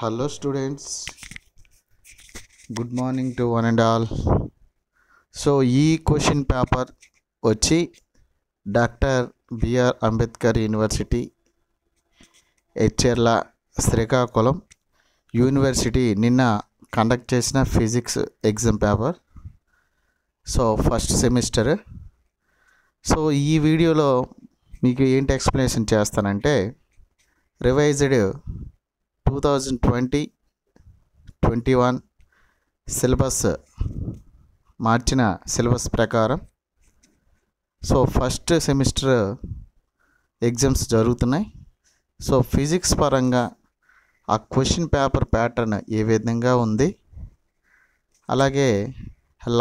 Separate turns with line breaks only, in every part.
hello students good morning to one and all so ఈ question paper వచ్చి doctor BR Ambedkar university Etcherla Srikakulam university నిన్న conduct చేసిన physics exam paper so first semester so ఈ వీడియోలో మీకు ఏంటి ఎక్స్ప్లెనేషన్ చేస్తానంటే revised two thousand twenty twenty one syllabus మార్చిన సిలబస్ ప్రకారం సో ఫస్ట్ సెమిస్టర్ ఎగ్జామ్స్ జరుగుతున్నాయి సో ఫిజిక్స్ పరంగా ఆ క్వశ్చన్ పేపర్ ప్యాటర్న్ ఏ విధంగా ఉంది అలాగే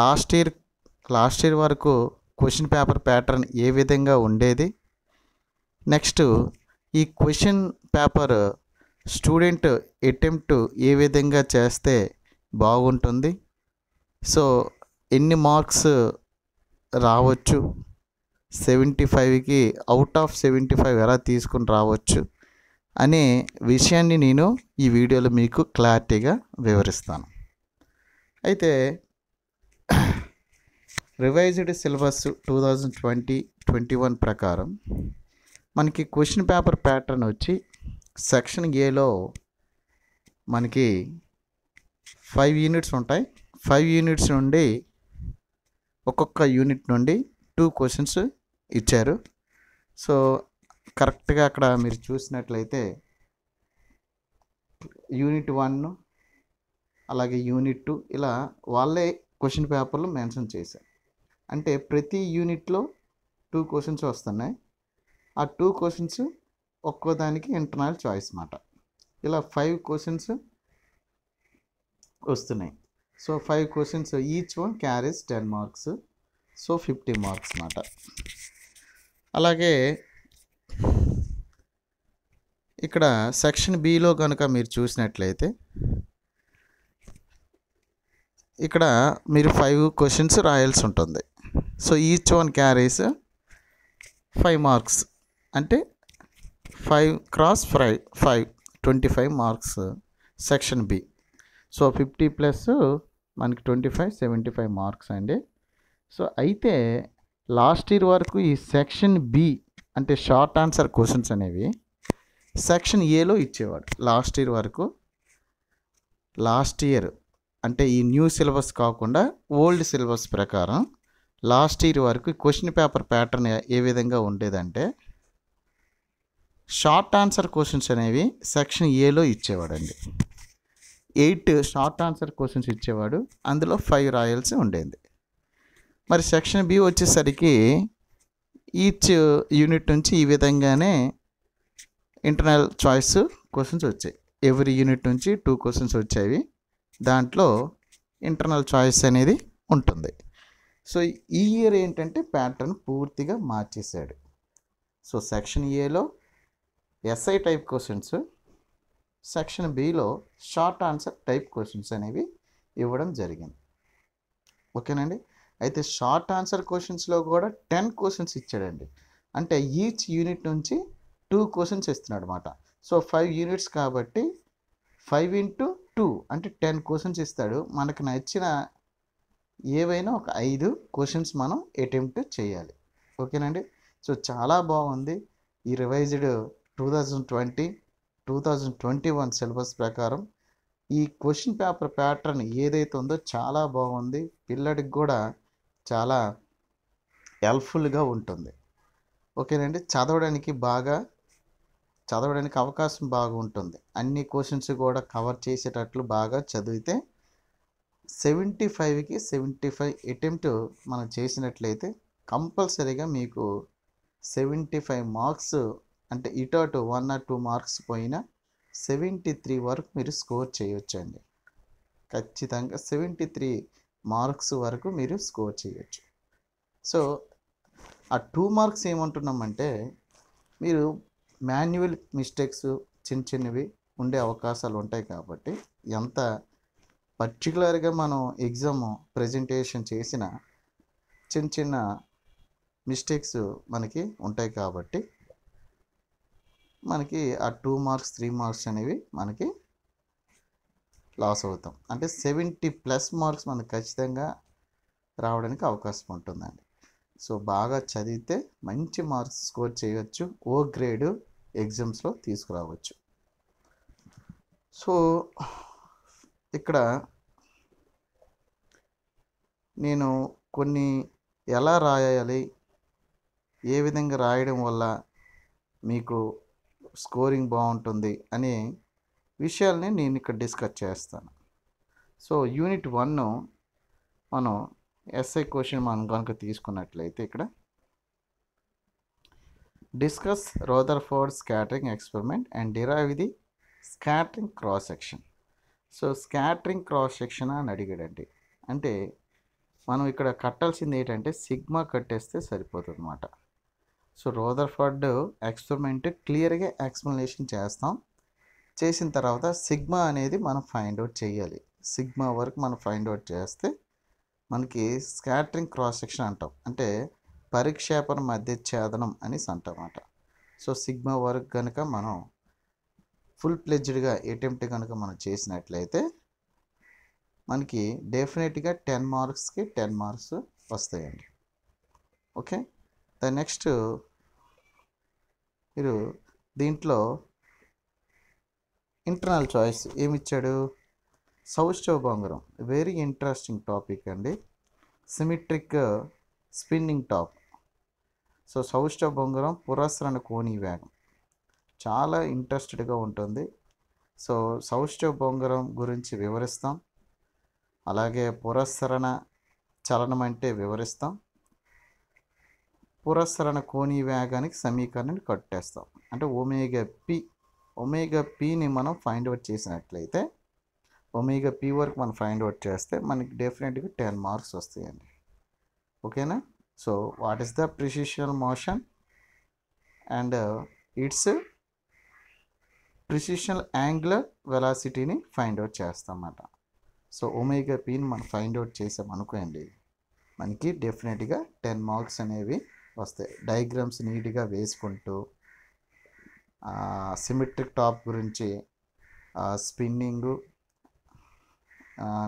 లాస్ట్ ఇయర్ లాస్ట్ ఇయర్ వరకు క్వశ్చన్ పేపర్ ప్యాటర్న్ ఏ విధంగా ఉండేది నెక్స్ట్ ఈ క్వశ్చన్ పేపర్ స్టూడెంట్ అటెంప్ట్ ఏ విధంగా చేస్తే బాగుంటుంది సో ఎన్ని మార్క్స్ రావచ్చు సెవెంటీ ఫైవ్కి అవుట్ ఆఫ్ సెవెంటీ ఫైవ్ ఎలా తీసుకుని రావచ్చు అనే విషయాన్ని నేను ఈ వీడియోలో మీకు క్లారిటీగా వివరిస్తాను అయితే revised syllabus two thousand twenty twenty one ప్రకారం మనకి క్వశ్చన్ పేపర్ ప్యాటర్న్ వచ్చి సెక్షన్ ఏలో మనకి ఫైవ్ యూనిట్స్ ఉంటాయి ఫైవ్ యూనిట్స్ నుండి ఒక్కొక్క యూనిట్ నుండి టూ క్వశ్చన్స్ ఇచ్చారు సో కరెక్ట్గా అక్కడ మీరు చూసినట్లయితే యూనిట్ వన్ అలాగే యూనిట్ టూ ఇలా వాళ్ళే క్వశ్చన్ పేపర్లు మెన్షన్ చేశారు అంటే ప్రతి యూనిట్లో టూ క్వశ్చన్స్ వస్తున్నాయి ఆ టూ క్వశ్చన్స్ ఒక్కో దానికి ఇంటర్నల్ చాయిస్ అన్నమాట ఇలా ఫైవ్ క్వశ్చన్స్ వస్తున్నాయి so five questions each one carries ten marks so fifty marks అన్నమాట అలాగే ఇక్కడ సెక్షన్ బిలో కనుక మీరు చూసినట్లయితే ఇక్కడ మీరు ఫైవ్ క్వశ్చన్స్ రాయాల్సి ఉంటుంది so each one carries five marks అంటే five cross five five twenty five marks section B so fifty plus మనకి twenty five seventy five marks అండి సో అయితే లాస్ట్ ఇయర్ వరకు ఈ సెక్షన్ బి అంటే షార్ట్ ఆన్సర్ క్వశ్చన్స్ అనేవి section ఏలో ఇచ్చేవాడు లాస్ట్ ఇయర్ వరకు లాస్ట్ ఇయర్ అంటే ఈ న్యూ సిలబస్ కాకుండా ఓల్డ్ సిలబస్ ప్రకారం లాస్ట్ ఇయర్ వరకు క్వశ్చన్ పేపర్ ప్యాటర్న్ ఏ విధంగా ఉండేదంటే షార్ట్ ఆన్సర్ క్వశ్చన్స్ అనేవి సెక్షన్ ఏలో ఇచ్చేవాడండి ఎయిట్ షార్ట్ ఆన్సర్ క్వశ్చన్స్ ఇచ్చేవాడు అందులో ఫైవ్ రాయల్స్ ఉండేది మరి సెక్షన్ బి వచ్చేసరికి ఈచ్ యూనిట్ నుంచి ఈ విధంగానే ఇంటర్నల్ చాయిస్ క్వశ్చన్స్ వచ్చాయి ఎవ్రీ యూనిట్ నుంచి టూ క్వశ్చన్స్ వచ్చేవి దాంట్లో ఇంటర్నల్ చాయిస్ అనేది ఉంటుంది సో ఈ ఇయర్ ఏంటంటే ప్యాటర్న్ పూర్తిగా మార్చేశాడు సో సెక్షన్ ఏలో ఎస్ఐ టైప్ క్వశ్చన్స్ సెక్షన్ బిలో షార్ట్ ఆన్సర్ టైప్ క్వశ్చన్స్ అనేవి ఇవ్వడం జరిగింది ఓకేనండి అయితే షార్ట్ ఆన్సర్ క్వశ్చన్స్లో కూడా టెన్ క్వశ్చన్స్ ఇచ్చాడండి అంటే ఈచ్ యూనిట్ నుంచి టూ క్వశ్చన్స్ ఇస్తున్నాడు అనమాట సో ఫైవ్ యూనిట్స్ కాబట్టి ఫైవ్ ఇంటూ టూ అంటే టెన్ క్వశ్చన్స్ ఇస్తాడు మనకు నచ్చిన ఏవైనా ఒక ఐదు క్వశ్చన్స్ మనం అటెంప్ట్ చేయాలి ఓకేనండి సో చాలా బాగుంది ఈ revised two thousand twenty two thousand twenty one syllabus ప్రకారం ఈ క్వశ్చన్ పేపర్ ప్యాటర్న్ ఏదైతే ఉందో చాలా బాగుంది పిల్లడికి కూడా చాలా హెల్ప్ఫుల్గా ఉంటుంది ఓకేనండి చదవడానికి బాగా చదవడానికి అవకాశం బాగుంటుంది అన్ని క్వశ్చన్స్ కూడా కవర్ చేసేటట్లు బాగా చదివితే సెవెంటీ ఫైవ్కి సెవెంటీ ఫైవ్ అటెంప్ట్ మనం చేసినట్లయితే కంపల్సరీగా మీకు సెవెంటీ ఫైవ్ మార్క్స్ అంటే ఇటు అటు వన్ ఆర్ టూ మార్క్స్ పోయినా సెవెంటీ త్రీ వరకు మీరు స్కోర్ చేయొచ్చండి ఖచ్చితంగా సెవెంటీ త్రీ మార్క్స్ వరకు మీరు స్కోర్ చేయొచ్చు సో ఆ టూ మార్క్స్ ఏమంటున్నామంటే మీరు మాన్యువల్ మిస్టేక్స్ చిన్న చిన్నవి ఉండే అవకాశాలు ఉంటాయి కాబట్టి ఎంత పర్టికులర్గా మనం ఎగ్జామ్ ప్రజెంటేషన్ చేసిన చిన్న చిన్న మిస్టేక్స్ మనకి ఉంటాయి కాబట్టి మనకి ఆ టూ మార్క్స్ త్రీ మార్క్స్ అనేవి మనకి లాస్ అవుతాం అంటే సెవెంటీ ప్లస్ మార్క్స్ మనకు ఖచ్చితంగా రావడానికి అవకాశం ఉంటుందండి సో బాగా చదివితే మంచి మార్క్స్ స్కోర్ చేయవచ్చు ఓ గ్రేడ్ ఎగ్జామ్స్లో తీసుకురావచ్చు సో ఇక్కడ నేను కొన్ని ఎలా రాయాలి ఏ విధంగా రాయడం వల్ల మీకు స్కోరింగ్ బాగుంటుంది అనే విషయాల్ని నేను ఇక్కడ డిస్కస్ చేస్తాను సో యూనిట్ వన్ మనం ఎస్ఐ క్వశ్చన్ మనం కనుక తీసుకున్నట్లయితే ఇక్కడ discuss Rutherford scattering experiment and derive the scattering cross section so scattering cross section అని అడిగాడండి అంటే మనం ఇక్కడ కట్టాల్సింది ఏంటంటే సిగ్మా కట్టేస్తే సరిపోతుంది అన్నమాట సో రోదర్ఫర్డ్ ఎక్స్పెరిమెంట్ క్లియర్గా ఎక్స్ప్లెనేషన్ చేస్తాం చేసిన తర్వాత సిగ్మా అనేది మనం ఫైండ్ అవుట్ చేయాలి సిగ్మా వరకు మనం ఫైండ్ అవుట్ చేస్తే మనకి స్కాటరింగ్ క్రాస్ సెక్షన్ అంటాం అంటే పరిక్షేపణ మధ్య ఛేదనం అనేసి అంటామాట సో సిగ్మా వరకు కనుక మనం ఫుల్ ప్లెజ్డ్గా అటెంప్ట్ కనుక మనం చేసినట్లయితే మనకి డెఫినెట్గా టెన్ మార్క్స్కి టెన్ మార్క్స్ వస్తాయండి ఓకే దాని నెక్స్ట్ మీరు దీంట్లో ఇంటర్నల్ చాయిస్ ఏమిచ్చాడు సౌష్ఠవ బొంగరం వెరీ ఇంట్రెస్టింగ్ టాపిక్ అండి సిమెట్రిక్ స్పిన్నింగ్ టాప్ సో సౌష్ఠవ బొంగరం పురస్రణ కోని వేగం చాలా ఇంట్రెస్టెడ్గా ఉంటుంది సో సౌష్ఠవ బొంగరం గురించి వివరిస్తాం అలాగే పురస్సరణ చలనం అంటే వివరిస్తాం పురస్సరణ కోణీ వేగానికి సమీకరణాన్ని కట్టేస్తాం అంటే ఒమేగా పి ఒమేగా పిని మనం ఫైండ్ అవుట్ చేసినట్లయితే ఒమేగా పి వరకు మనం ఫైండ్ అవుట్ చేస్తే మనకి డెఫినెట్గా టెన్ మార్క్స్ వస్తాయండి ఓకేనా so what is the precessional motion and its precessional angular వెలాసిటీని ఫైండ్ అవుట్ చేస్తామన్నమాట సో ఒమేగా పిని మనం ఫైండ్ అవుట్ చేసాం అనుకోండి మనకి డెఫినెట్గా టెన్ మార్క్స్ అనేవి వస్తాయి డయాగ్రామ్స్ నీట్గా వేసుకుంటూ సిమెట్రిక్ టాప్ గురించి స్పిన్నింగు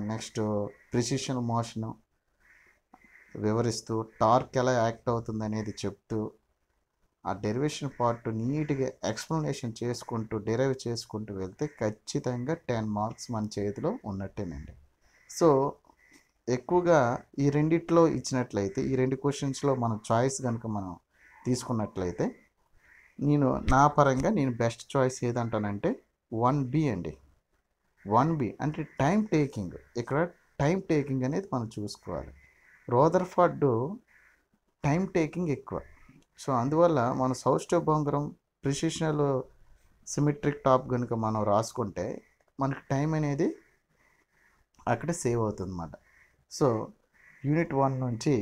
నెక్స్ట్ ప్రిసిషన్ మోషను వివరిస్తూ టార్క్ ఎలా యాక్ట్ అవుతుంది అనేది చెప్తూ ఆ డెరివేషన్ పార్ట్ నీట్గా ఎక్స్ప్లెనేషన్ చేసుకుంటూ డెరైవ్ చేసుకుంటూ వెళ్తే ఖచ్చితంగా టెన్ మార్క్స్ మన చేతిలో ఉన్నట్టేనండి సో ఎక్కువగా ఈ రెండిట్లో ఇచ్చినట్లయితే ఈ రెండు క్వశ్చన్స్లో మనం చాయిస్ కనుక మనం తీసుకున్నట్లయితే నేను నా పరంగా నేను బెస్ట్ చాయిస్ ఏదంటానంటే వన్ బి అండి వన్ బి అంటే టైం టేకింగ్ ఇక్కడ టైం టేకింగ్ అనేది మనం చూసుకోవాలి రోదర్ఫాడ్ టైం టేకింగ్ ఎక్కువ సో అందువల్ల మన సౌష్ఠ భంగరం ప్రిసిషనల్ సిమెట్రిక్ టాప్ కనుక మనం రాసుకుంటే మనకి టైం అనేది అక్కడ సేవ్ అవుతుంది అన్నమాట సో యూనిట్ వన్ నుంచి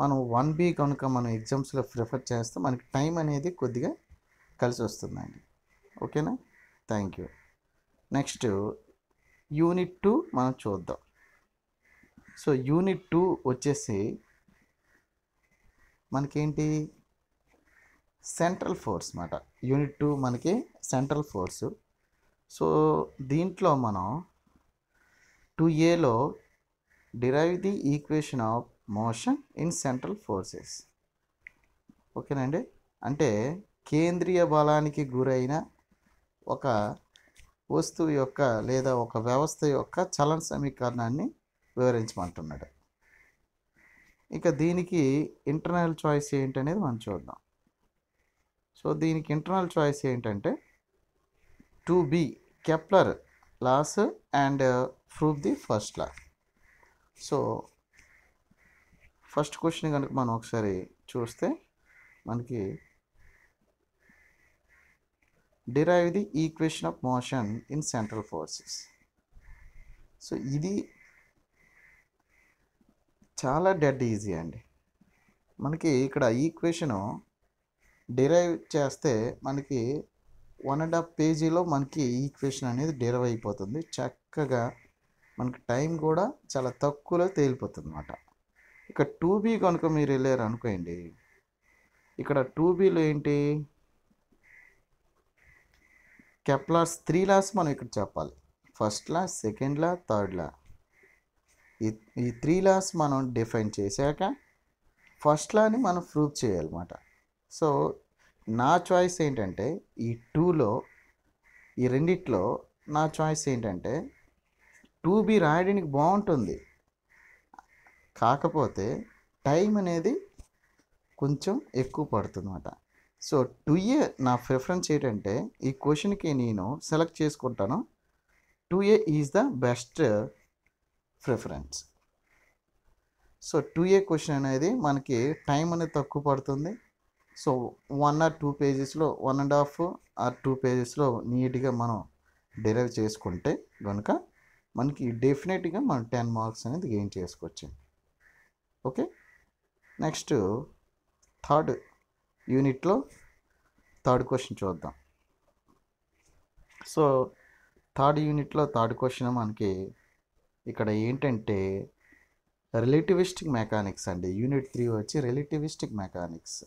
మనం వన్ బి కనుక మనం ఎగ్జామ్స్లో ప్రిఫర్ చేస్తే మనకి టైం అనేది కొద్దిగా కలిసి వస్తుందండి ఓకేనా thank you next unit two మనం చూద్దాం సో యూనిట్ టూ వచ్చేసి మనకేంటి సెంట్రల్ ఫోర్స్ అన్నమాట యూనిట్ టూ మనకి సెంట్రల్ ఫోర్సు సో దీంట్లో మనం టూ ఏలో derive the equation of motion in central forces ఓకేనండి అంటే కేంద్రీయ బలానికి గురైన ఒక వస్తువు యొక్క లేదా ఒక వ్యవస్థ యొక్క చలన సమీకరణాన్ని వివరించమంటున్నాడు ఇక దీనికి ఇంటర్నల్ చాయిస్ ఏంటనేది మనం చూద్దాం సో దీనికి ఇంటర్నల్ చాయిస్ ఏంటంటే two B Kepler laws and proof the first laws so first question కనుక మనం ఒకసారి చూస్తే మనకి derive the equation of motion in central forces so ఇది చాలా డెడ్ ఈజీ అండి మనకి ఇక్కడ ఈక్వేషను డిరైవ్ చేస్తే మనకి వన్ అండ్ హాఫ్ పేజీలో మనకి ఈక్వేషన్ అనేది డిరైవ్ అయిపోతుంది చక్కగా మనకి టైం కూడా చాలా తక్కువలో తేలిపోతుంది అనమాట ఇక టూ బీ కనుక మీరు వెళ్ళారు అనుకోండి ఇక్కడ టూ బీలో ఏంటి కెప్లాస్ త్రీ లాస్ మనం ఇక్కడ చెప్పాలి first law second law third law ఈ ఈ త్రీ లాస్ మనం డిఫైన్ చేశాక ఫస్ట్ లాని మనం ప్రూవ్ చేయాలన్నమాట సో నా చాయిస్ ఏంటంటే ఈ టూలో ఈ రెండిట్లో నా చాయిస్ ఏంటంటే టూ బి రాయడానికి బాగుంటుంది కాకపోతే టైం అనేది కొంచెం ఎక్కువ పడుతుందన్నమాట సో టూ ఏ నా ప్రిఫరెన్స్ ఏంటంటే ఈ క్వశ్చన్కి నేను సెలెక్ట్ చేసుకుంటాను two A is the best preference so two A question అనేది మనకి టైం అనేది తక్కువ పడుతుంది సో వన్ ఆర్ టూ పేజెస్లో one and half or two పేజెస్లో నీట్గా మనం డెలివరీ చేసుకుంటే కనుక మనకి డెఫినెట్గా మనం టెన్ మార్క్స్ అనేది గెయిన్ చేసుకోవచ్చండి ఓకే నెక్స్ట్ థర్డ్ యూనిట్లో థర్డ్ క్వశ్చన్ చూద్దాం సో థర్డ్ యూనిట్లో థర్డ్ క్వశ్చన్ మనకి ఇక్కడ ఏంటంటే రిలేటివిస్టిక్ మెకానిక్స్ అండి యూనిట్ త్రీ వచ్చి రిలేటివిస్టిక్ మెకానిక్స్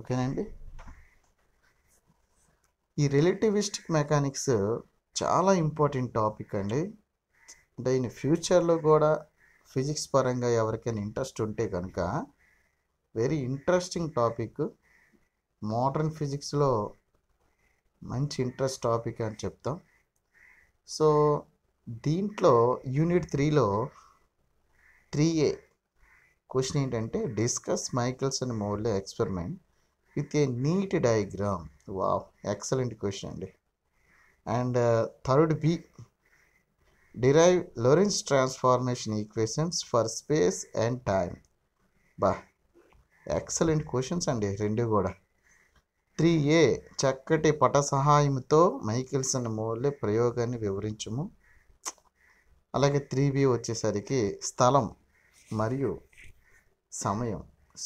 ఓకేనండి ఈ రిలేటివిస్టిక్ మెకానిక్స్ చాలా ఇంపార్టెంట్ టాపిక్ అండి అంటే ఈయన ఫ్యూచర్లో కూడా ఫిజిక్స్ పరంగా ఎవరికైనా ఇంట్రెస్ట్ ఉంటే కనుక వెరీ ఇంట్రెస్టింగ్ టాపిక్ మోడర్న్ ఫిజిక్స్లో మంచి ఇంట్రెస్ట్ టాపిక్ అని చెప్తాం సో దీంట్లో యూనిట్ త్రీలో త్రీ ఏ క్వశ్చన్ ఏంటంటే discuss and Morley experiment with a neat diagram wow excellent question అండి and third B derive Lorentz transformation equations for space and time బా excellent questions అండి రెండు కూడా త్రీ ఏ చక్కటి పట సహాయంతో మైకిల్సన్ మోర్లే ప్రయోగాన్ని వివరించము అలాగే త్రీ బి వచ్చేసరికి స్థలం మరియు సమయం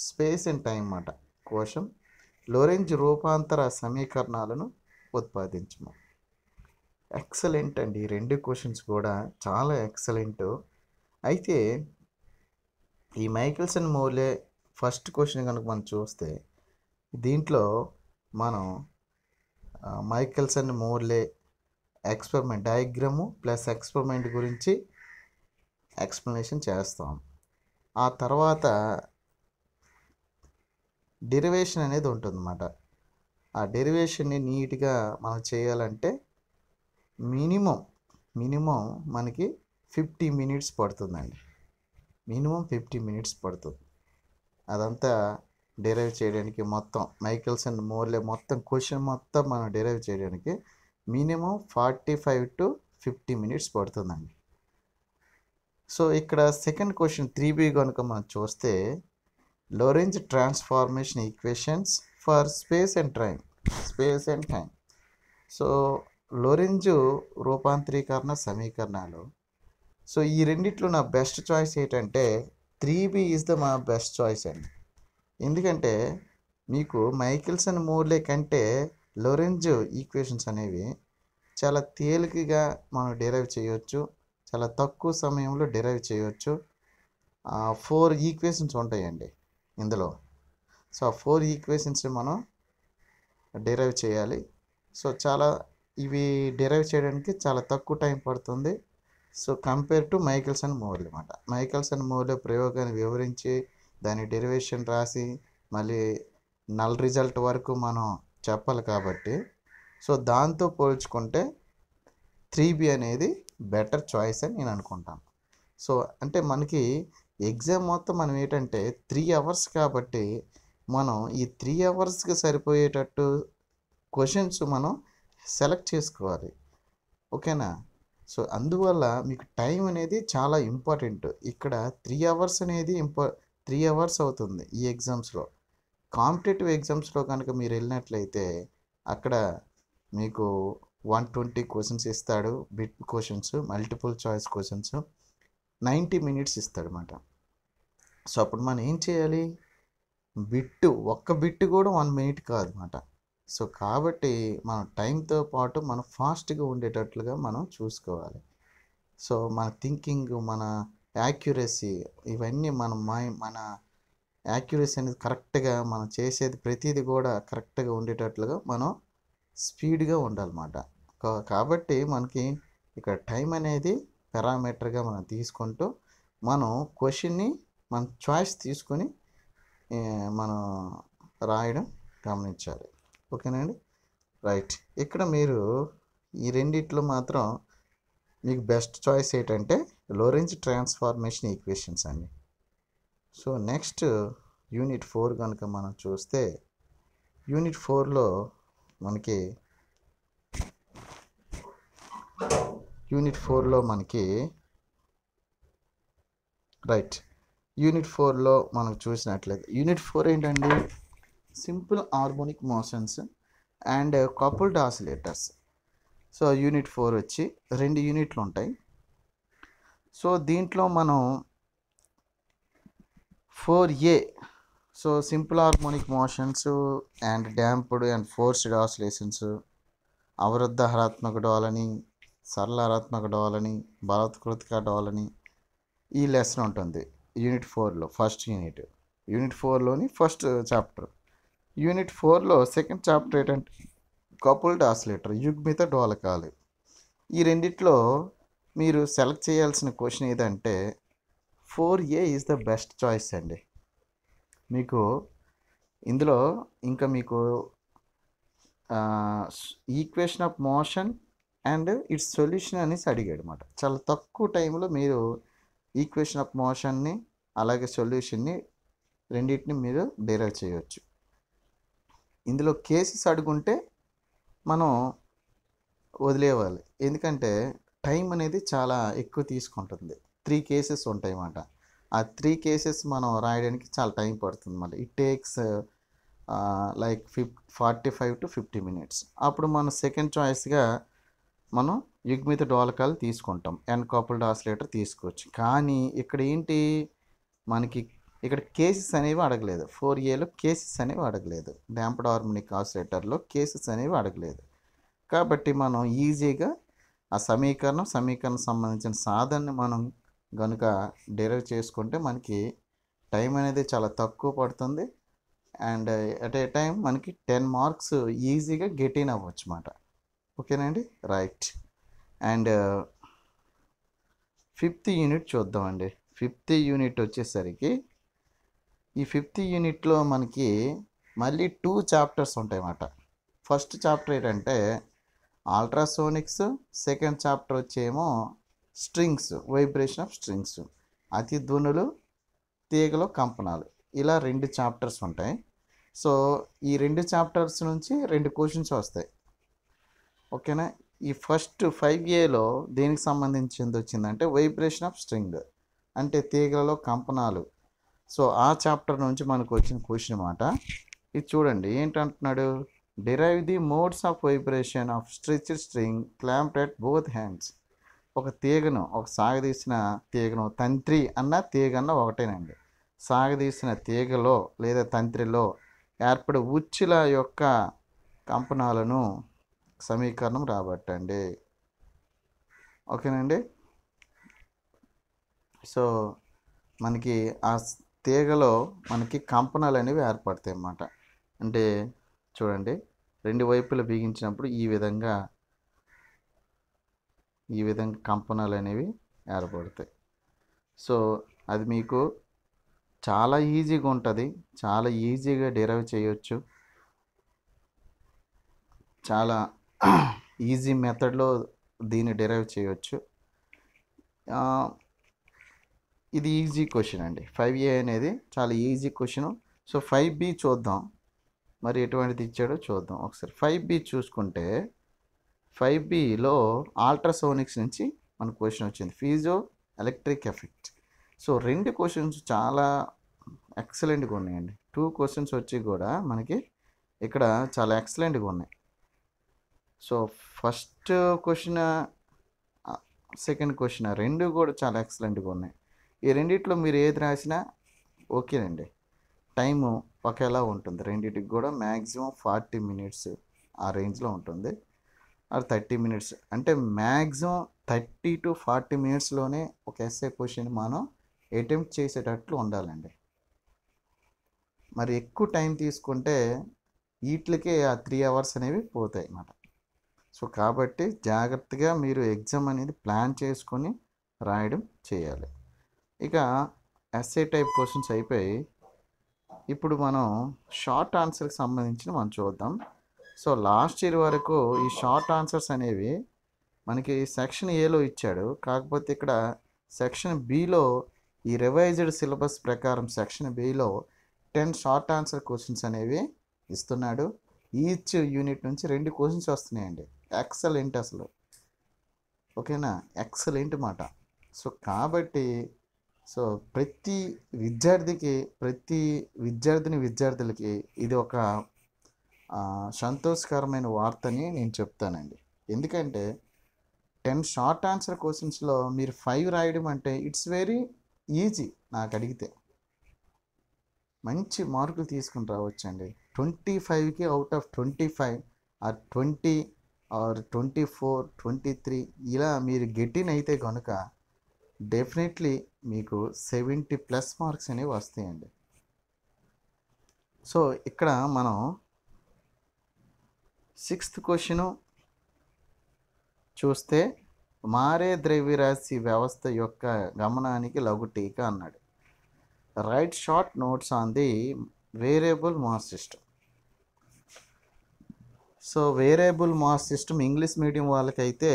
స్పేస్ అండ్ టైం అన్నమాట కోసం లోరెంజ్ రూపాంతర సమీకరణాలను ఉత్పాదించము ఎక్సలెంట్ అండి రెండు క్వశ్చన్స్ కూడా చాలా ఎక్సలెంట్ అయితే ఈ మైకిల్సన్ మోర్లే ఫస్ట్ క్వశ్చన్ కనుక మనం చూస్తే దీంట్లో మనం Michelson Morley experiment diagram plus experiment గురించి ఎక్స్ప్లెనేషన్ చేస్తాం ఆ తర్వాత డెరివేషన్ అనేది ఉంటుందన్నమాట ఆ డెరివేషన్ని నీట్గా మనం చేయాలంటే మినిమం మినిమం మనకి ఫిఫ్టీ మినిట్స్ పడుతుందండి మినిమం ఫిఫ్టీ మినిట్స్ పడుతుంది అదంతా డెరైవ్ చేయడానికి మొత్తం మైకిల్స్ అండ్ మోర్లే మొత్తం క్వశ్చన్ మొత్తం మనం డెరైవ్ చేయడానికి minimum forty five to fifty minutes పడుతుందండి సో ఇక్కడ సెకండ్ క్వశ్చన్ త్రీ బి కనుక మనం చూస్తే Lorentz transformation equations for space and time space and time so Lorentz రూపాంతరీకరణ సమీకరణాలు సో ఈ రెండిట్లో నా బెస్ట్ చాయిస్ ఏంటంటే త్రీ బి ఈజ్ ద మా బెస్ట్ చాయిస్ అండి ఎందుకంటే మీకు మైకిల్సన్ మోర్లే కంటే లోరెంజ్ ఈక్వేషన్స్ అనేవి చాలా తేలికగా మనం డిరైవ్ చేయవచ్చు చాలా తక్కువ సమయంలో డిరైవ్ చేయవచ్చు ఫోర్ ఈక్వేషన్స్ ఉంటాయండి ఇందులో సో ఆ ఫోర్ ఈక్వేషన్స్ని మనం డిరైవ్ చేయాలి సో చాలా ఇవి డెరైవ్ చేయడానికి చాలా తక్కువ టైం పడుతుంది సో కంపేర్ టు అండ్ మూవీలు అనమాట అండ్ మూవీలో ప్రయోగాన్ని వివరించి దాని డెరివేషన్ రాసి మళ్ళీ నల్ రిజల్ట్ వరకు మనం చెప్పాలి కాబట్టి సో దాంతో పోల్చుకుంటే త్రీ బి అనేది బెటర్ చాయిస్ అని నేను అనుకుంటాను సో అంటే మనకి ఎగ్జామ్ మొత్తం మనం ఏంటంటే త్రీ అవర్స్ కాబట్టి మనం ఈ త్రీ అవర్స్కి సరిపోయేటట్టు క్వశ్చన్స్ మనం సెలెక్ట్ చేసుకోవాలి ఓకేనా సో అందువల్ల మీకు టైం అనేది చాలా ఇంపార్టెంట్ ఇక్కడ త్రీ అవర్స్ అనేది ఇంపార్ త్రీ అవర్స్ అవుతుంది ఈ ఎగ్జామ్స్లో కాంపిటేటివ్ ఎగ్జామ్స్లో కనుక మీరు వెళ్ళినట్లయితే అక్కడ మీకు వన్ ట్వంటీ క్వశ్చన్స్ ఇస్తాడు bit questions multiple choice questions ninety minutes ఇస్తాడనమాట సో అప్పుడు మనం ఏం చేయాలి బిట్టు ఒక్క బిట్టు కూడా వన్ మినిట్ కాదు అనమాట సో కాబట్టి మనం టైంతో పాటు మనం ఫాస్ట్గా ఉండేటట్లుగా మనం చూసుకోవాలి సో మన థింకింగ్ మన యాక్యురసీ ఇవన్నీ మన మన యాక్యురసీ అనేది కరెక్ట్గా మనం చేసేది ప్రతిదీ కూడా కరెక్ట్గా ఉండేటట్లుగా మనం స్పీడ్గా ఉండాలన్నమాట కాబట్టి మనకి ఇక్కడ టైం అనేది పారామీటర్గా మనం తీసుకుంటూ మనం క్వశ్చన్ని మన చాయిస్ తీసుకొని మనం రాయడం గమనించాలి ఓకేనండి రైట్ ఇక్కడ మీరు ఈ రెండిట్లో మాత్రం మీకు బెస్ట్ చాయిస్ ఏంటంటే లోరెంజ్ ట్రాన్స్ఫార్మేషన్ ఈక్వేషన్స్ అండి సో నెక్స్ట్ యూనిట్ ఫోర్ కనుక మనం చూస్తే యూనిట్ ఫోర్లో మనకి యూనిట్ ఫోర్లో మనకి రైట్ యూనిట్ ఫోర్లో మనం చూసినట్లయితే యూనిట్ ఫోర్ ఏంటండి simple harmonic motions and uh, coupled oscillators so unit four వచ్చి రెండు యూనిట్లు ఉంటాయి సో దీంట్లో మనం four A so simple harmonic motions and damped and forced oscillations అవరుద్ధ హరాత్మక డోలని సరళ హరాత్మక డోలని బలాత్కృతిక డోలని ఈ లెసన్ ఉంటుంది యూనిట్ ఫోర్లో ఫస్ట్ యూనిట్ యూనిట్ ఫోర్లోని ఫస్ట్ చాప్టర్ యూనిట్ ఫోర్లో సెకండ్ చాప్టర్ ఏంటంటే కపుల్డ్ ఆసిలేటర్ యుగ్మిత డోలకాలు ఈ రెండిట్లో మీరు సెలెక్ట్ చేయాల్సిన క్వశ్చన్ ఏదంటే four A is the best choice అండి మీకు ఇందులో ఇంకా మీకు equation of motion and its solution అనేసి అడిగాడు అనమాట చాలా తక్కువ టైంలో మీరు ఈక్వేషన్ ఆఫ్ మోషన్ని అలాగే సొల్యూషన్ని రెండింటిని మీరు డెరైవ్ చేయవచ్చు ఇందులో కేసెస్ అడుగుంటే మనం వదిలేవాలి ఎందుకంటే టైం అనేది చాలా ఎక్కువ తీసుకుంటుంది త్రీ కేసెస్ ఉంటాయి అన్నమాట ఆ త్రీ కేసెస్ మనం రాయడానికి చాలా టైం పడుతుంది మళ్ళీ ఇట్ టేక్స్ లైక్ ఫిఫ్ forty five to fifty minutes అప్పుడు మనం సెకండ్ చాయిస్గా మనం యుగ్మిత డోలకాలు తీసుకుంటాం కాపుల్ డాస్లేటర్ తీసుకోవచ్చు కానీ ఇక్కడ ఏంటి మనకి ఇక్కడ కేసెస్ అనేవి అడగలేదు ఫోర్ ఏలో కేసెస్ అనేవి అడగలేదు డ్యాంప్డ్ హార్మోనిక్ ఆసిలేటర్లో కేసెస్ అనేవి అడగలేదు కాబట్టి మనం ఈజీగా ఆ సమీకరణం సమీకరణం సంబంధించిన సాధనని మనం కనుక డెరైవ్ చేసుకుంటే మనకి టైం అనేది చాలా తక్కువ పడుతుంది అండ్ అట్ ఏ టైం మనకి టెన్ మార్క్స్ ఈజీగా గెట్ ఇన్ అవ్వచ్చు అన్నమాట ఓకేనండి రైట్ అండ్ ఫిఫ్త్ యూనిట్ చూద్దామండి ఫిఫ్త్ యూనిట్ వచ్చేసరికి ఈ ఫిఫ్త్ యూనిట్లో మనకి మళ్ళీ టూ చాప్టర్స్ ఉంటాయి అన్నమాట ఫస్ట్ చాప్టర్ ఏంటంటే అల్ట్రాసోనిక్స్ సెకండ్ చాప్టర్ వచ్చేమో స్ట్రింగ్స్ వైబ్రేషన్ ఆఫ్ స్ట్రింగ్స్ అతి ధ్వనులు తీగలు కంపనాలు ఇలా రెండు చాప్టర్స్ ఉంటాయి సో ఈ రెండు చాప్టర్స్ నుంచి రెండు క్వశ్చన్స్ వస్తాయి ఓకేనా ఈ ఫస్ట్ ఫైవ్ ఏలో దేనికి సంబంధించింది వచ్చిందంటే వైబ్రేషన్ ఆఫ్ స్ట్రింగ్ అంటే తీగలలో కంపనాలు సో ఆ చాప్టర్ నుంచి మనకు వచ్చిన క్వశ్చన్ అనమాట ఇది చూడండి ఏంటంటున్నాడు derive the modes of vibration of stretch string clamped at both hands ఒక తీగను ఒక సాగదీసిన తీగను తంత్రి అన్న తీగ అన్న ఒకటేనండి సాగదీసిన తీగలో లేదా తంత్రిలో ఏర్పడే ఉచ్చుల యొక్క కంపనాలను సమీకరణం రాబట్టండి ఓకేనండి సో మనకి ఆ తీగలో మనకి కంపనాలు అనేవి ఏర్పడతాయి అన్నమాట అంటే చూడండి రెండు వైపులు బిగించినప్పుడు ఈ విధంగా ఈ విధంగా కంపనాలు అనేవి ఏర్పడతాయి సో అది మీకు చాలా ఈజీగా ఉంటుంది చాలా ఈజీగా డెరైవ్ చేయొచ్చు చాలా ఈజీ మెథడ్లో దీన్ని డెరైవ్ చేయొచ్చు ఇది ఈజీ క్వశ్చన్ అండి ఫైవ్ ఏ అనేది చాలా easy question so five B చూద్దాం మరి ఎటువంటిది ఇచ్చాడో చూద్దాం ఒకసారి ఫైవ్ బి చూసుకుంటే ఫైవ్ బిలో ఆల్ట్రాసోనిక్స్ నుంచి మన క్వశ్చన్ వచ్చింది ఫీజో ఎలక్ట్రిక్ ఎఫెక్ట్ సో రెండు క్వశ్చన్స్ చాలా ఎక్సలెంట్గా ఉన్నాయండి టూ క్వశ్చన్స్ వచ్చి కూడా మనకి ఇక్కడ చాలా ఎక్సలెంట్గా ఉన్నాయి so first question second question రెండు కూడా చాలా ఎక్సలెంట్గా ఉన్నాయి ఈ రెండిట్లో మీరు ఏది రాసినా ఓకేనండి టైము ఒకేలా ఉంటుంది రెండింటికి కూడా మ్యాక్సిమం ఫార్టీ మినిట్స్ ఆ రేంజ్లో ఉంటుంది ఆర్ థర్టీ మినిట్స్ అంటే మ్యాక్సిమం థర్టీ టు ఫార్టీ మినిట్స్లోనే ఒక ఎస్ఏ క్వశ్చన్ మనం అటెంప్ట్ చేసేటట్లు ఉండాలండి మరి ఎక్కువ టైం తీసుకుంటే వీటికే ఆ త్రీ అవర్స్ అనేవి పోతాయి అన్నమాట సో కాబట్టి జాగ్రత్తగా మీరు ఎగ్జామ్ అనేది ప్లాన్ చేసుకొని రాయడం చేయాలి ఇక ఎస్ఏ టైప్ క్వశ్చన్స్ అయిపోయి ఇప్పుడు మనం షార్ట్ ఆన్సర్కి సంబంధించిన మనం చూద్దాం సో లాస్ట్ ఇయర్ వరకు ఈ షార్ట్ ఆన్సర్స్ అనేవి మనకి సెక్షన్ ఏలో ఇచ్చాడు కాకపోతే ఇక్కడ సెక్షన్ బిలో ఈ రివైజ్డ్ సిలబస్ ప్రకారం సెక్షన్ బిలో టెన్ షార్ట్ ఆన్సర్ క్వశ్చన్స్ అనేవి ఇస్తున్నాడు ఈచ్ యూనిట్ నుంచి రెండు క్వశ్చన్స్ వస్తున్నాయండి ఎక్సలెంట్ అసలు ఓకేనా ఎక్సలెంట్ మాట సో కాబట్టి సో ప్రతి విద్యార్థికి ప్రతి విద్యార్థిని విద్యార్థులకి ఇది ఒక సంతోషకరమైన వార్తని నేను చెప్తానండి ఎందుకంటే టెన్ షార్ట్ ఆన్సర్ క్వశ్చన్స్లో మీరు ఫైవ్ రాయడం అంటే ఇట్స్ వెరీ ఈజీ నాకు అడిగితే మంచి మార్కులు తీసుకుని రావచ్చండి ట్వంటీ ఫైవ్కి out of twenty five or twenty or twenty four twenty three ఇలా మీరు గెటిన్ అయితే కనుక డెఫినెట్లీ మీకు సెవెంటీ ప్లస్ మార్క్స్ అనేవి వస్తాయండి సో ఇక్కడ మనం సిక్స్త్ క్వశ్చను చూస్తే మారే ద్రవ్యరాశి వ్యవస్థ యొక్క గమనానికి లఘు టీకా అన్నాడు right short notes on the variable mass system so variable mass system English medium వాళ్ళకైతే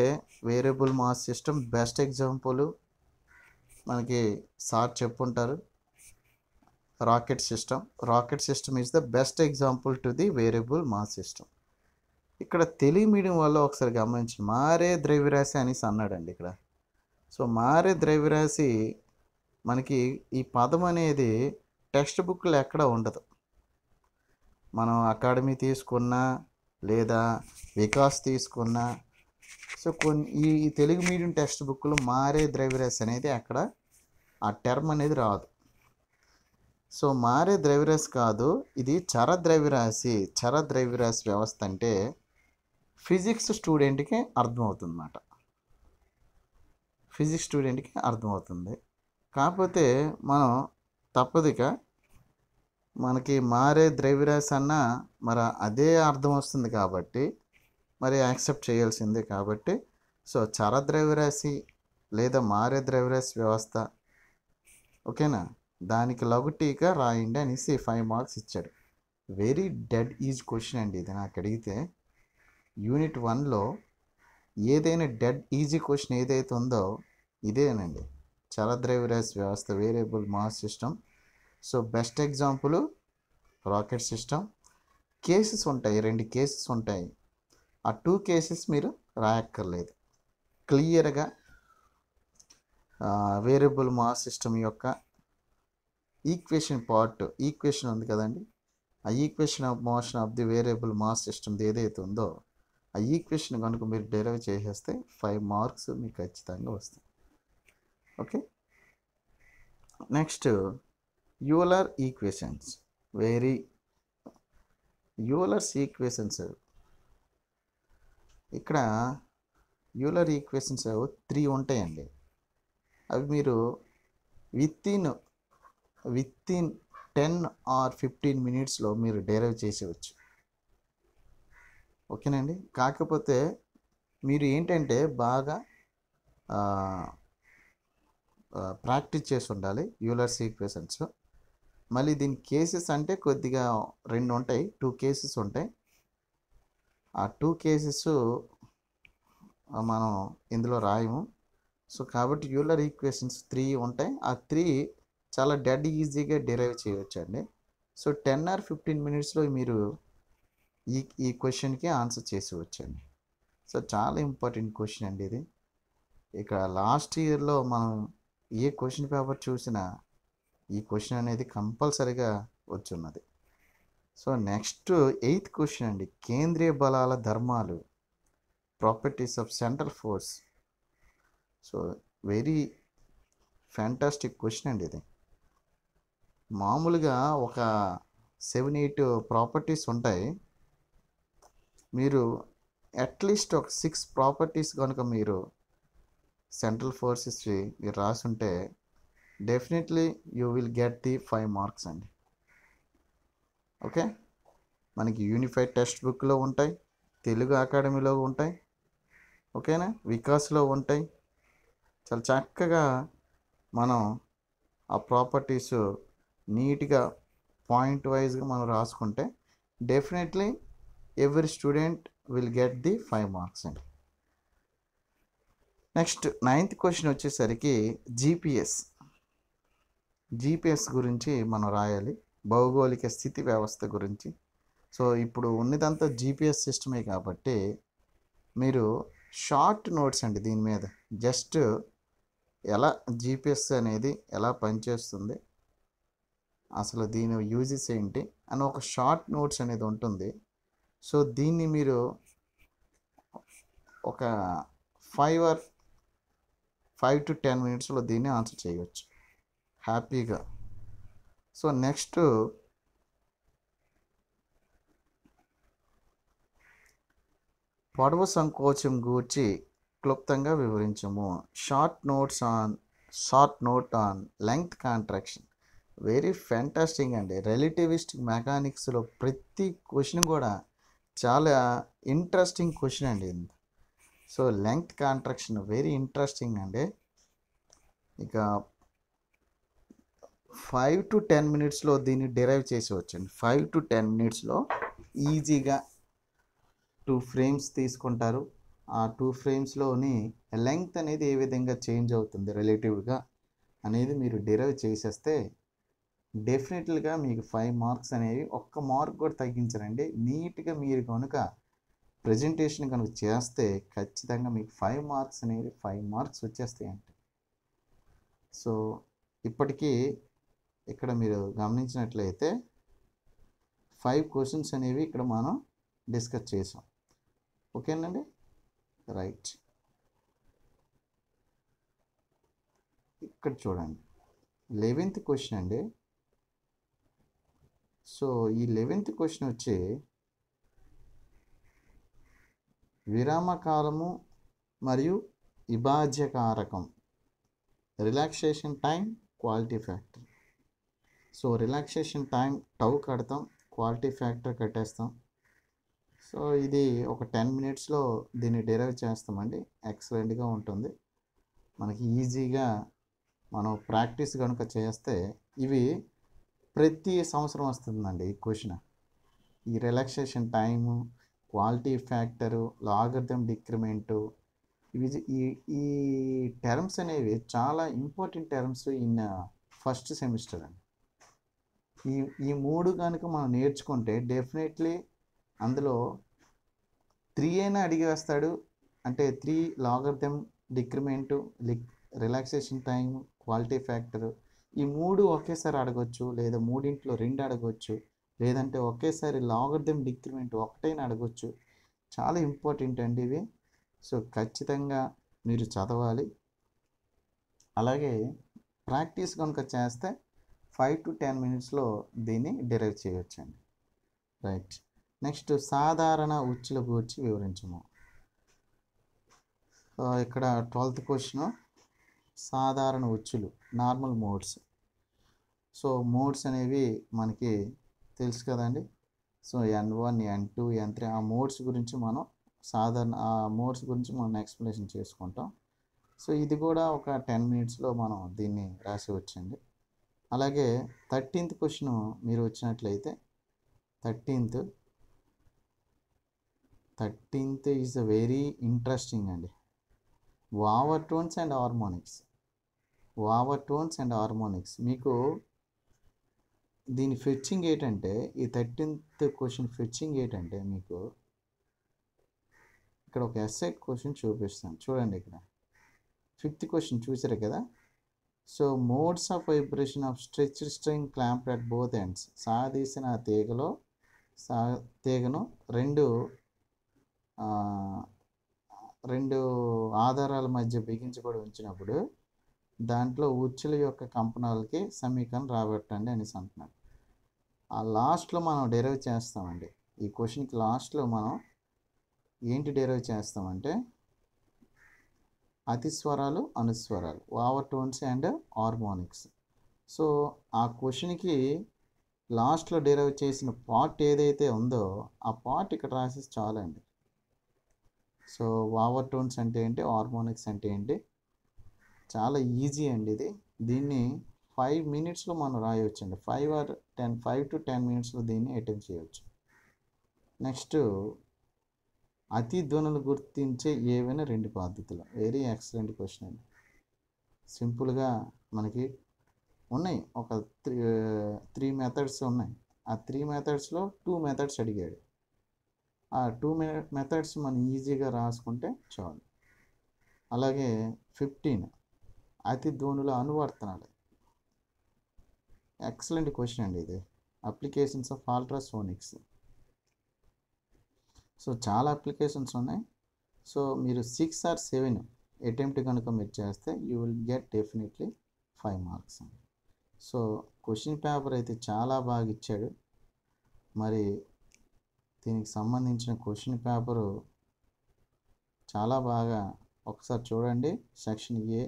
variable mass system best example మనకి సార్ చెప్పుంటారు rocket system rocket system is the best example to the variable mass system ఇక్కడ తెలివి medium వల్ల ఒకసారి గమనించి మారే ద్రవ్యరాశి అనేసి అన్నాడండి ఇక్కడ సో మారే ద్రవ్యరాశి మనకి ఈ పదం అనేది టెక్స్ట్ బుక్లు ఎక్కడ ఉండదు మనం అకాడమీ తీసుకున్నా లేదా వికాస్ తీసుకున్నా సో కొన్ని ఈ తెలుగు మీడియం టెక్స్ట్ బుక్లో మారే ద్రవ్యరాశి అనేది అక్కడ ఆ టర్మ్ అనేది రాదు సో మారే ద్రవ్యరాశి కాదు ఇది చర ద్రవ్యరాశి చర ద్రవ్యరాశి వ్యవస్థ అంటే ఫిజిక్స్ స్టూడెంట్కి అర్థమవుతుంది అన్నమాట ఫిజిక్స్ స్టూడెంట్కి అర్థమవుతుంది కాకపోతే మనం తప్పదిక మనకి మారే ద్రవ్యరాశి అన్న మరి అదే అర్థం వస్తుంది కాబట్టి మరి యాక్సెప్ట్ చేయాల్సిందే కాబట్టి సో చర ద్రవ్యరాశి లేదా మారే ద్రవ్యరాశి వ్యవస్థ ఓకేనా దానికి లగుటీగా రాయండి అనేసి ఫైవ్ మార్క్స్ ఇచ్చాడు వెరీ డెడ్ ఈజ్ క్వశ్చన్ అండి ఇది నాకు అడిగితే యూనిట్ వన్లో ఏదైనా డెడ్ ఈజీ క్వశ్చన్ ఏదైతే ఉందో ఇదేనండి చలద్రవ్యరాశి వ్యవస్థ variable mass system so best example rocket system cases ఉంటాయి రెండు కేసెస్ ఉంటాయి ఆ టూ కేసెస్ మీరు రాయక్కర్లేదు క్లియర్గా వేరియబుల్ మాస్ సిస్టమ్ యొక్క ఈక్వేషన్ పార్ట్ ఈక్వేషన్ ఉంది కదండి ఆ equation of motion of the variable mass సిస్టమ్ది ఏదైతే ఉందో ఆ ఈక్వేషన్ కనుక మీరు డెరైవ్ చేసేస్తే ఫైవ్ మార్క్స్ మీకు ఖచ్చితంగా వస్తాయి okay next Euler equations very Euler's equations ఇక్కడ యూలర్ ఈక్వేషన్స్ త్రీ ఉంటాయండి అవి మీరు within within ten or fifteen మినిట్స్లో మీరు డెరైవ్ చేసేవచ్చు ఓకేనండి కాకపోతే మీరు ఏంటంటే బాగా ప్రాక్టీస్ చేసి ఉండాలి యూలర్ ఈక్వేషన్స్ మళ్ళీ దీని కేసెస్ అంటే కొద్దిగా రెండు ఉంటాయి టూ కేసెస్ ఉంటాయి ఆ టూ కేసెస్ మనం ఇందులో రాయము సో కాబట్టి యూలర్ ఈక్వేషన్స్ త్రీ ఉంటాయి ఆ త్రీ చాలా డెడ్ ఈజీగా డిరైవ్ చేయవచ్చు అండి సో టెన్ ఆర్ ఫిఫ్టీన్ మినిట్స్లో మీరు ఈ ఈ క్వశ్చన్కి ఆన్సర్ చేసి వచ్చండి సో చాలా ఇంపార్టెంట్ క్వశ్చన్ అండి ఇది ఇక్కడ లాస్ట్ ఇయర్లో మనం ఏ క్వశ్చన్ పేపర్ చూసినా ఈ క్వశ్చన్ అనేది కంపల్సరీగా వచ్చున్నది సో నెక్స్ట్ ఎయిత్ క్వశ్చన్ అండి కేంద్రీయ బలాల ధర్మాలు properties of central force so very fantastic question అండి ఇది మామూలుగా ఒక సెవెన్ ఎయిట్ ప్రాపర్టీస్ ఉంటాయి మీరు అట్లీస్ట్ ఒక సిక్స్ ప్రాపర్టీస్ కనుక మీరు సెంట్రల్ ఫోర్సెస్ మీరు రాసుంటే definitely you will get the five marks అండి ఓకే మనకి యూనిఫైడ్ టెక్స్ట్ బుక్లో ఉంటాయి తెలుగు అకాడమీలో ఉంటాయి ఓకేనా వికాస్లో ఉంటాయి చాలా చక్కగా మనం ఆ ప్రాపర్టీస్ నీట్గా పాయింట్ వైజ్గా మనం రాసుకుంటే definitely every student will get the five marks అండి నెక్స్ట్ నైన్త్ క్వశ్చన్ వచ్చేసరికి జీపీఎస్ జీపీఎస్ గురించి మనం రాయాలి భౌగోళిక స్థితి వ్యవస్థ గురించి సో ఇప్పుడు ఉన్నదంతా జీపీఎస్ సిస్టమే కాబట్టి మీరు షార్ట్ నోట్స్ అండి దీని మీద జస్ట్ ఎలా జీపీఎస్ అనేది ఎలా పనిచేస్తుంది అసలు దీని యూజెస్ ఏంటి అని ఒక షార్ట్ నోట్స్ అనేది ఉంటుంది సో దీన్ని మీరు ఒక five or five to ten మినిట్స్లో దీన్ని ఆన్సర్ చేయవచ్చు హ్యాపీగా సో నెక్స్ట్ పొడవు సంకోచం గూర్చి క్లుప్తంగా వివరించము short notes on short note on length contraction very fantastic అండి రిలేటివిస్టిక్ మెకానిక్స్లో ప్రతి క్వశ్చన్ కూడా చాలా ఇంట్రెస్టింగ్ క్వశ్చన్ అండి so length contraction very interesting అండి ఇక ఫైవ్ టు టెన్ మినిట్స్లో దీన్ని డిరైవ్ చేసేవచ్చండి ఫైవ్ టు టెన్ మినిట్స్లో ఈజీగా టూ ఫ్రేమ్స్ తీసుకుంటారు ఆ టూ ఫ్రేమ్స్లోని లెంగ్త్ అనేది ఏ విధంగా చేంజ్ అవుతుంది రిలేటివ్గా అనేది మీరు డిరైవ్ చేసేస్తే డెఫినెట్లీగా మీకు ఫైవ్ మార్క్స్ అనేవి ఒక్క మార్క్ కూడా తగ్గించరండి నీట్గా మీరు కనుక ప్రజెంటేషన్ కనుక చేస్తే ఖచ్చితంగా మీకు ఫైవ్ మార్క్స్ అనేది ఫైవ్ మార్క్స్ వచ్చేస్తాయండి సో ఇప్పటికీ ఇక్కడ మీరు గమనించినట్లయితే ఫైవ్ క్వశ్చన్స్ అనేవి ఇక్కడ మనం డిస్కస్ చేసాం ఓకేనండి రైట్ ఇక్కడ చూడండి లెవెంత్ క్వశ్చన్ అండి సో ఈ లెవెన్త్ క్వశ్చన్ వచ్చి విరామకాలము మరియు విభాజ్యకారకం relaxation time quality factor so relaxation time tau కడతాం క్వాలిటీ ఫ్యాక్టర్ కట్టేస్తాం సో ఇది ఒక టెన్ మినిట్స్లో దీన్ని డెరైవ్ చేస్తామండి ఎక్సలెంట్గా ఉంటుంది మనకి ఈజీగా మనం ప్రాక్టీస్ కనుక చేస్తే ఇవి ప్రతి సంవత్సరం వస్తుందండి ఈ క్వశ్చన్ ఈ relaxation time quality factor logarithm decrement ఇవి ఈ ఈ టర్మ్స్ అనేవి చాలా important terms in first semester అండి ఈ ఈ మూడు కనుక మనం నేర్చుకుంటే డెఫినెట్లీ అందులో త్రీ అయినా అడిగి వస్తాడు అంటే three logarithm decrement like relaxation time quality factor ఈ మూడు ఒకేసారి అడగొచ్చు లేదా మూడింట్లో రెండు అడగొచ్చు లేదంటే ఒకేసారి లాగర్థం డిక్రిమెంట్ ఒకటైనా అడగొచ్చు చాలా ఇంపార్టెంట్ అండి ఇవి సో ఖచ్చితంగా మీరు చదవాలి అలాగే ప్రాక్టీస్ కనుక చేస్తే ఫైవ్ టు టెన్ మినిట్స్లో దీన్ని డెరైవ్ చేయొచ్చండి రైట్ నెక్స్ట్ సాధారణ ఉచ్చుల గురించి వివరించము ఇక్కడ ట్వెల్త్ క్వశ్చన్ సాధారణ ఉచ్చులు నార్మల్ మోడ్స్ సో మోడ్స్ అనేవి మనకి తెలుసు కదండి so N one N two N three ఆ మోడ్స్ గురించి మనం సాధారణ ఆ మోడ్స్ గురించి మనం ఎక్స్ప్లెనేషన్ చేసుకుంటాం సో ఇది కూడా ఒక టెన్ మినిట్స్లో మనం దీన్ని రాసి వచ్చింది అలాగే థర్టీన్త్ క్వశ్చన్ మీరు వచ్చినట్లయితే thirteenth thirteenth is a very interesting అండి overtones and harmonics overtones and harmonics మీకు దీని ఫిచ్చింగ్ ఏంటంటే ఈ థర్టీన్త్ క్వశ్చన్ ఫిచ్చింగ్ ఏంటంటే మీకు ఇక్కడ ఒక ఎస్ఐ క్వశ్చన్ చూపిస్తాను చూడండి ఇక్కడ ఫిఫ్త్ క్వశ్చన్ చూసారు కదా so modes of vibration of stretch string clamp at both ends సాధీసిన తీగలో సా తీగను రెండు రెండు ఆధారాల మధ్య బిగించబడి ఉంచినప్పుడు దాంట్లో ఉచ్చుల యొక్క కంపనాలకి సమీకరణం రాబట్టండి అనేసి అంటున్నాడు ఆ లాస్ట్లో మనం డెరైవ్ చేస్తామండి ఈ క్వశ్చన్కి లాస్ట్లో మనం ఏంటి డెరైవ్ చేస్తామంటే అతిస్వరాలు అనుస్వరాలు overtones and harmonics so ఆ క్వశ్చన్కి లాస్ట్లో డెరైవ్ చేసిన పార్ట్ ఏదైతే ఉందో ఆ పార్ట్ ఇక్కడ రాసేసి చాలండి సో వావర్ టోన్స్ అంటే ఏంటి హార్మోనిక్స్ అంటే ఏంటి చాలా ఈజీ అండి ఇది దీన్ని ఫైవ్ మినిట్స్లో మనం రాయవచ్చు అండి five or ten five to ten మినిట్స్లో దీన్ని అటెంప్ట్ చేయవచ్చు నెక్స్ట్ అతి ధ్వనులు గుర్తించే ఏవైనా రెండు పద్ధతులు వెరీ ఎక్సలెంట్ క్వశ్చన్ అండి సింపుల్గా మనకి ఉన్నాయి ఒక త్రీ త్రీ మెథడ్స్ ఉన్నాయి ఆ త్రీ మెథడ్స్లో టూ మెథడ్స్ అడిగాడు ఆ టూ మెథడ్స్ మనం ఈజీగా రాసుకుంటే చాలు అలాగే ఫిఫ్టీన్ అతి ధ్వనుల అనువర్తనాలు ఎక్సలెంట్ క్వశ్చన్ అండి ఇది అప్లికేషన్స్ ఆఫ్ ఆల్ట్రాసోనిక్స్ సో చాలా అప్లికేషన్స్ ఉన్నాయి సో మీరు సిక్స్ ఆర్ సెవెన్ అటెంప్ట్ కనుక మీరు చేస్తే you will get definitely five marks అండి సో క్వశ్చన్ పేపర్ అయితే చాలా బాగా ఇచ్చాడు మరి దీనికి సంబంధించిన క్వశ్చన్ పేపరు చాలా బాగా ఒకసారి చూడండి సెక్షన్ ఏ